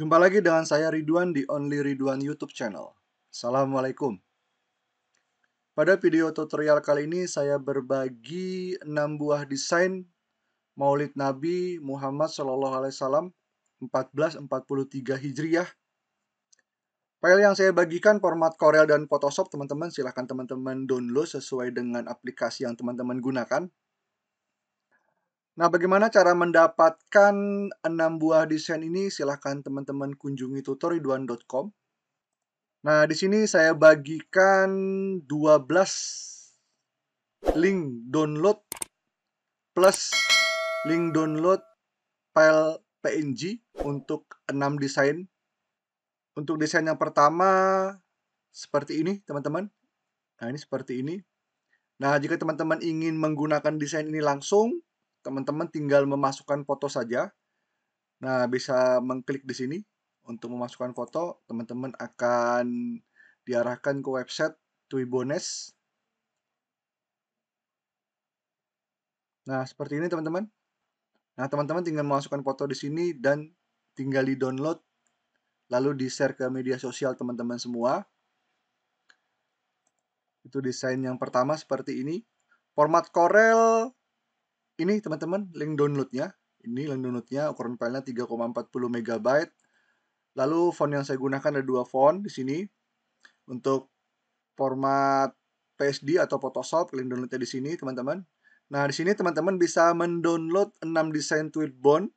Jumpa lagi dengan saya Ridwan di Only Ridwan YouTube channel. Assalamualaikum. Pada video tutorial kali ini saya berbagi 6 buah desain Maulid Nabi Muhammad Shallallahu alaihi wasallam 1443 Hijriah. File yang saya bagikan format Corel dan Photoshop teman-teman silahkan teman-teman download sesuai dengan aplikasi yang teman-teman gunakan. Nah, bagaimana cara mendapatkan 6 buah desain ini? Silahkan teman-teman kunjungi tutorial.com Nah, di sini saya bagikan 12 link download plus link download file PNG untuk 6 desain. Untuk desain yang pertama seperti ini, teman-teman. Nah, ini seperti ini. Nah, jika teman-teman ingin menggunakan desain ini langsung, teman-teman tinggal memasukkan foto saja. Nah, bisa mengklik di sini untuk memasukkan foto. Teman-teman akan diarahkan ke website Twibones. Nah, seperti ini teman-teman. Nah, teman-teman tinggal memasukkan foto di sini dan tinggal di-download lalu di-share ke media sosial teman-teman semua. Itu desain yang pertama seperti ini. Format Corel ini teman-teman link downloadnya ini link downloadnya ukuran filenya 3,40 MB lalu font yang saya gunakan ada dua font di sini untuk format PSD atau Photoshop link downloadnya di sini teman-teman nah di sini teman-teman bisa mendownload 6 desain tweetbone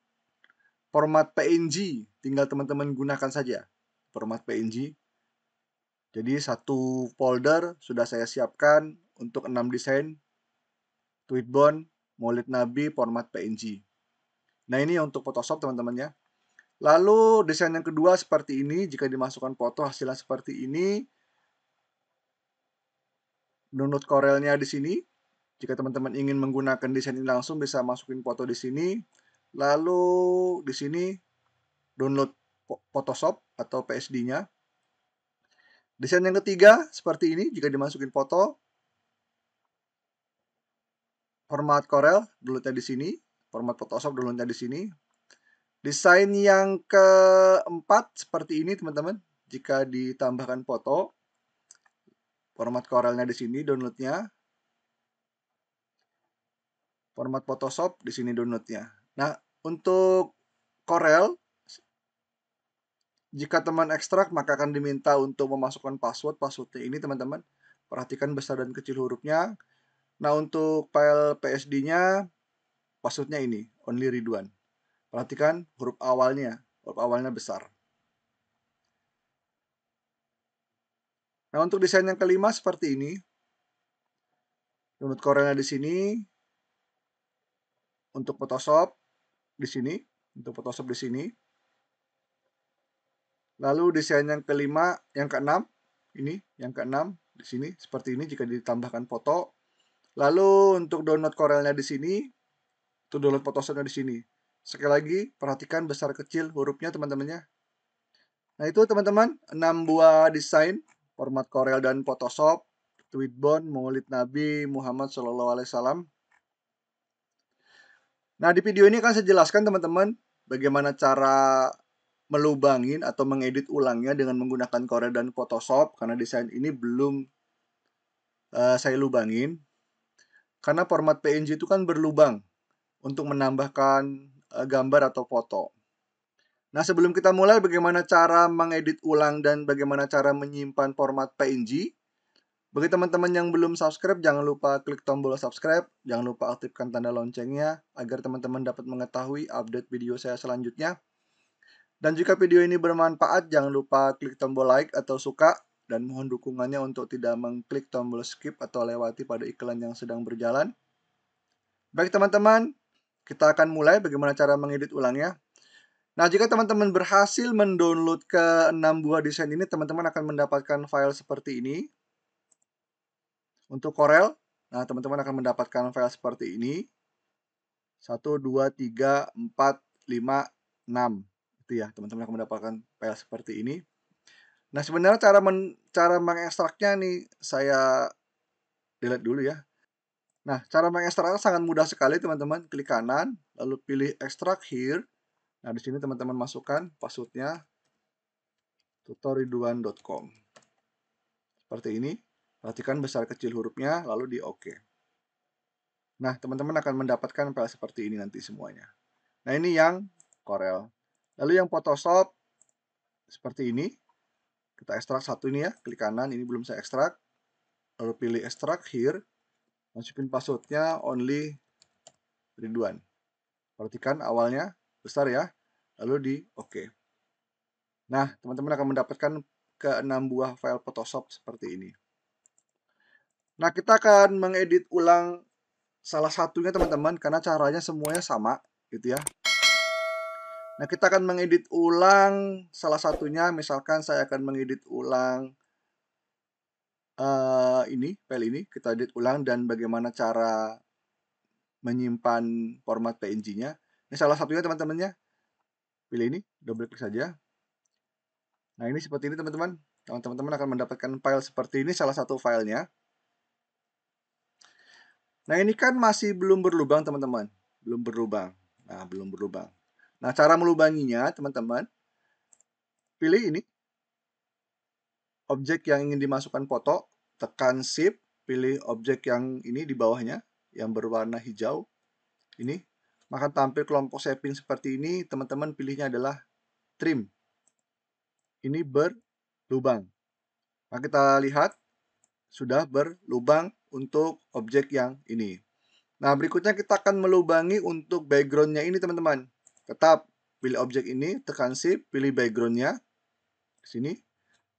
format PNG tinggal teman-teman gunakan saja format PNG jadi satu folder sudah saya siapkan untuk 6 desain tweetbone Maulid Nabi format PNG. Nah ini untuk Photoshop teman-teman ya. Lalu desain yang kedua seperti ini, jika dimasukkan foto hasilnya seperti ini. Download Corelnya di sini. Jika teman-teman ingin menggunakan desain ini langsung bisa masukin foto di sini. Lalu di sini download Photoshop atau PSD-nya. Desain yang ketiga seperti ini jika dimasukin foto format Corel downloadnya di sini, format Photoshop downloadnya di sini. Desain yang keempat seperti ini teman-teman. Jika ditambahkan foto, format Corelnya di sini downloadnya. Format Photoshop di sini downloadnya. Nah, untuk Corel, jika teman ekstrak maka akan diminta untuk memasukkan password. Passwordnya ini teman-teman, perhatikan besar dan kecil hurufnya. Nah untuk file PSD-nya passwordnya ini, only Ridwan. Perhatikan huruf awalnya, huruf awalnya besar. Nah untuk desain yang kelima seperti ini. Download Corelnya di sini. Untuk Photoshop di sini, untuk Photoshop di sini. Lalu desain yang kelima, yang keenam, ini yang keenam di sini seperti ini jika ditambahkan foto Lalu untuk download Corelnya di sini, untuk download Photoshopnya di sini. Sekali lagi, perhatikan besar kecil hurufnya teman-temannya. Nah itu teman-teman, 6 buah desain, format Corel dan Photoshop, Tweetbon, Maulid Nabi Muhammad Sallallahu Alaihi Wasallam. Nah di video ini akan saya jelaskan teman-teman bagaimana cara melubangin atau mengedit ulangnya dengan menggunakan Corel dan Photoshop karena desain ini belum uh, saya lubangin karena format PNG itu kan berlubang untuk menambahkan eh, gambar atau foto. Nah, sebelum kita mulai bagaimana cara mengedit ulang dan bagaimana cara menyimpan format PNG, bagi teman-teman yang belum subscribe, jangan lupa klik tombol subscribe, jangan lupa aktifkan tanda loncengnya agar teman-teman dapat mengetahui update video saya selanjutnya. Dan jika video ini bermanfaat, jangan lupa klik tombol like atau suka dan mohon dukungannya untuk tidak mengklik tombol skip atau lewati pada iklan yang sedang berjalan. Baik teman-teman, kita akan mulai bagaimana cara mengedit ulangnya. Nah, jika teman-teman berhasil mendownload ke 6 buah desain ini, teman-teman akan mendapatkan file seperti ini. Untuk Corel, nah teman-teman akan mendapatkan file seperti ini. 1, 2, 3, 4, 5, 6. Itu ya, teman-teman akan mendapatkan file seperti ini. Nah, sebenarnya cara men, cara mengekstraknya nih saya delete dulu ya. Nah, cara mengekstraknya sangat mudah sekali, teman-teman. Klik kanan, lalu pilih extract here. Nah, di sini teman-teman masukkan passwordnya tutoriduan.com. Seperti ini. Perhatikan besar kecil hurufnya, lalu di OK. Nah, teman-teman akan mendapatkan file seperti ini nanti semuanya. Nah, ini yang Corel. Lalu yang Photoshop seperti ini kita ekstrak satu ini ya klik kanan ini belum saya ekstrak lalu pilih ekstrak here masukin passwordnya only Ridwan perhatikan awalnya besar ya lalu di oke okay. nah teman-teman akan mendapatkan ke enam buah file Photoshop seperti ini nah kita akan mengedit ulang salah satunya teman-teman karena caranya semuanya sama gitu ya Nah, kita akan mengedit ulang salah satunya. Misalkan saya akan mengedit ulang uh, ini, file ini. Kita edit ulang dan bagaimana cara menyimpan format PNG-nya. Ini salah satunya teman-temannya. Pilih ini, double klik saja. Nah, ini seperti ini teman-teman. Teman-teman akan mendapatkan file seperti ini, salah satu filenya. Nah, ini kan masih belum berlubang teman-teman. Belum berlubang. Nah, belum berlubang. Nah, cara melubanginya, teman-teman, pilih ini. Objek yang ingin dimasukkan foto, tekan shift, pilih objek yang ini di bawahnya, yang berwarna hijau. Ini, maka tampil kelompok shaping seperti ini, teman-teman pilihnya adalah trim. Ini berlubang. Nah, kita lihat, sudah berlubang untuk objek yang ini. Nah, berikutnya kita akan melubangi untuk backgroundnya ini, teman-teman. Tetap pilih objek ini, tekan shift, pilih backgroundnya. Di sini.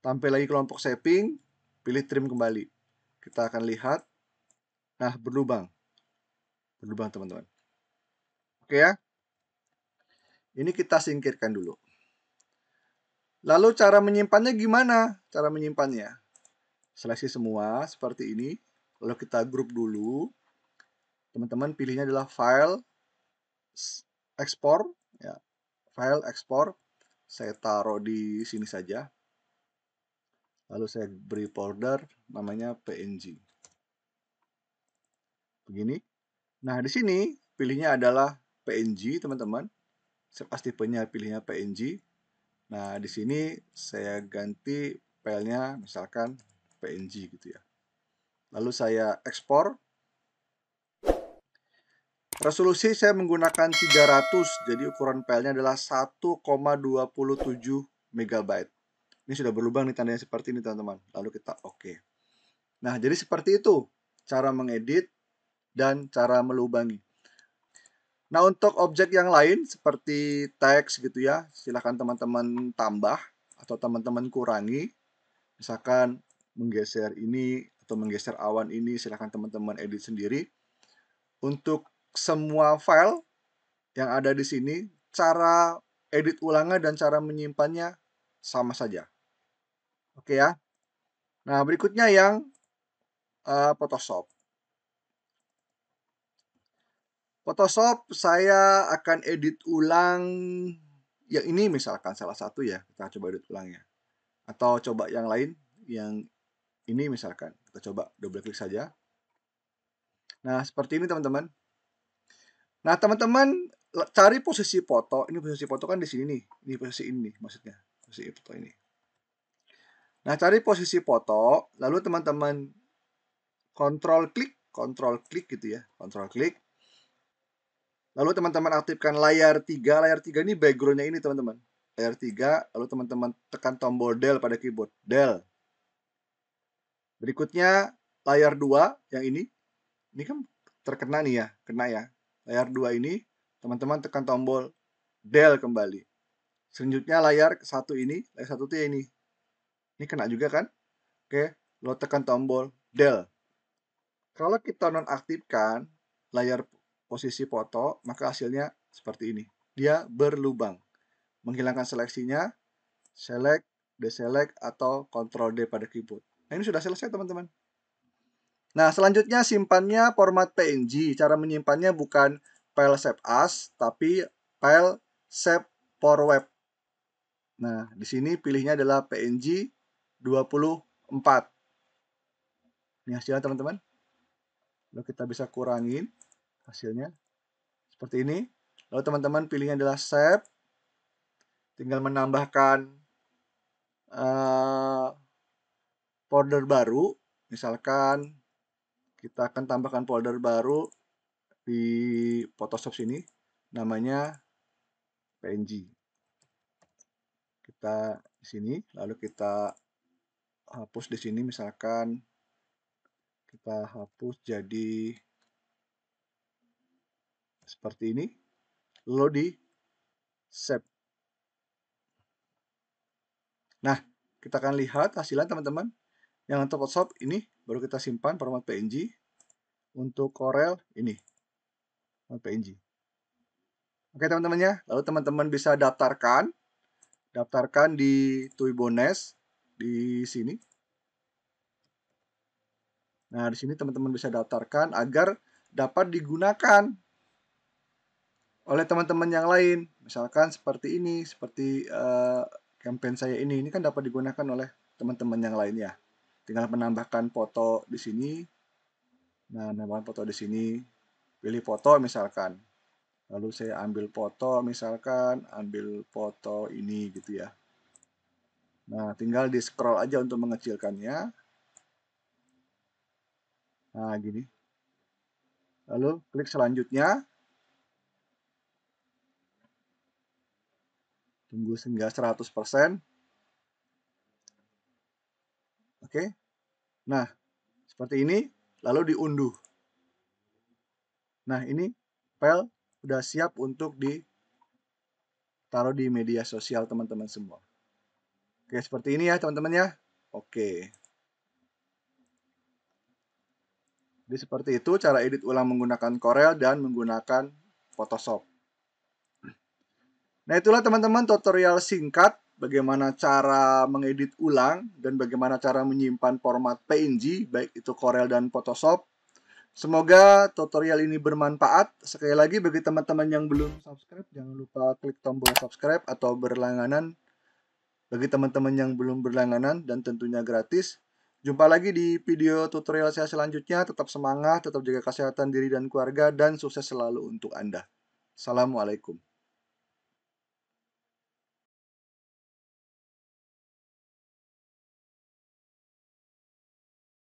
Tampil lagi kelompok shaping, pilih trim kembali. Kita akan lihat. Nah, berlubang. Berlubang, teman-teman. Oke ya. Ini kita singkirkan dulu. Lalu cara menyimpannya gimana? Cara menyimpannya. Seleksi semua seperti ini. Lalu kita grup dulu. Teman-teman pilihnya adalah file ekspor ya file ekspor saya taruh di sini saja lalu saya beri folder namanya png begini nah di sini pilihnya adalah png teman-teman saya pasti punya pilihnya png nah di sini saya ganti filenya misalkan png gitu ya lalu saya ekspor Resolusi saya menggunakan 300, jadi ukuran filenya adalah 1,27 MB. Ini sudah berlubang nih tandanya seperti ini teman-teman. Lalu kita oke. Okay. Nah, jadi seperti itu cara mengedit dan cara melubangi. Nah, untuk objek yang lain seperti teks gitu ya, silahkan teman-teman tambah atau teman-teman kurangi. Misalkan menggeser ini atau menggeser awan ini, silahkan teman-teman edit sendiri. Untuk semua file yang ada di sini, cara edit ulangnya dan cara menyimpannya sama saja. Oke ya. Nah, berikutnya yang uh, Photoshop. Photoshop saya akan edit ulang yang ini misalkan salah satu ya. Kita coba edit ulangnya. Atau coba yang lain yang ini misalkan. Kita coba double klik saja. Nah, seperti ini teman-teman. Nah, teman-teman cari posisi foto. Ini posisi foto kan di sini nih. Ini posisi ini maksudnya. Posisi foto ini. Nah, cari posisi foto, lalu teman-teman kontrol klik, kontrol klik gitu ya, kontrol klik. Lalu teman-teman aktifkan layar 3. Layar 3 ini backgroundnya ini, teman-teman. Layar 3, lalu teman-teman tekan tombol del pada keyboard. Del. Berikutnya layar 2 yang ini. Ini kan terkena nih ya, kena ya layar 2 ini, teman-teman tekan tombol del kembali. Selanjutnya layar satu ini, layar satu T ini. Ini kena juga kan? Oke, lo tekan tombol del. Kalau kita nonaktifkan layar posisi foto, maka hasilnya seperti ini. Dia berlubang. Menghilangkan seleksinya, select, deselect, atau control D pada keyboard. Nah, ini sudah selesai teman-teman. Nah, selanjutnya simpannya format PNG. Cara menyimpannya bukan file save as, tapi file save for web. Nah, di sini pilihnya adalah PNG 24. Ini hasilnya teman-teman. Lalu kita bisa kurangin hasilnya. Seperti ini. Lalu teman-teman pilihnya adalah save. Tinggal menambahkan uh, folder baru. Misalkan kita akan tambahkan folder baru di Photoshop sini namanya PNG kita di sini lalu kita hapus di sini misalkan kita hapus jadi seperti ini lalu di save nah kita akan lihat hasilnya teman-teman yang untuk Photoshop ini baru kita simpan format PNG. Untuk Corel ini format PNG. Oke teman-teman ya, lalu teman-teman bisa daftarkan, daftarkan di Tuibones di sini. Nah di sini teman-teman bisa daftarkan agar dapat digunakan oleh teman-teman yang lain. Misalkan seperti ini, seperti uh, campaign saya ini, ini kan dapat digunakan oleh teman-teman yang lain ya tinggal menambahkan foto di sini nah menambahkan foto di sini pilih foto misalkan lalu saya ambil foto misalkan ambil foto ini gitu ya nah tinggal di scroll aja untuk mengecilkannya nah gini lalu klik selanjutnya tunggu sehingga 100% Oke. Nah, seperti ini lalu diunduh. Nah, ini file sudah siap untuk ditaruh di media sosial teman-teman semua. Oke, seperti ini ya teman-teman ya. Oke. Jadi seperti itu cara edit ulang menggunakan Corel dan menggunakan Photoshop. Nah, itulah teman-teman tutorial singkat bagaimana cara mengedit ulang dan bagaimana cara menyimpan format PNG baik itu Corel dan Photoshop. Semoga tutorial ini bermanfaat. Sekali lagi bagi teman-teman yang belum subscribe jangan lupa klik tombol subscribe atau berlangganan. Bagi teman-teman yang belum berlangganan dan tentunya gratis. Jumpa lagi di video tutorial saya selanjutnya. Tetap semangat, tetap jaga kesehatan diri dan keluarga dan sukses selalu untuk Anda. Assalamualaikum.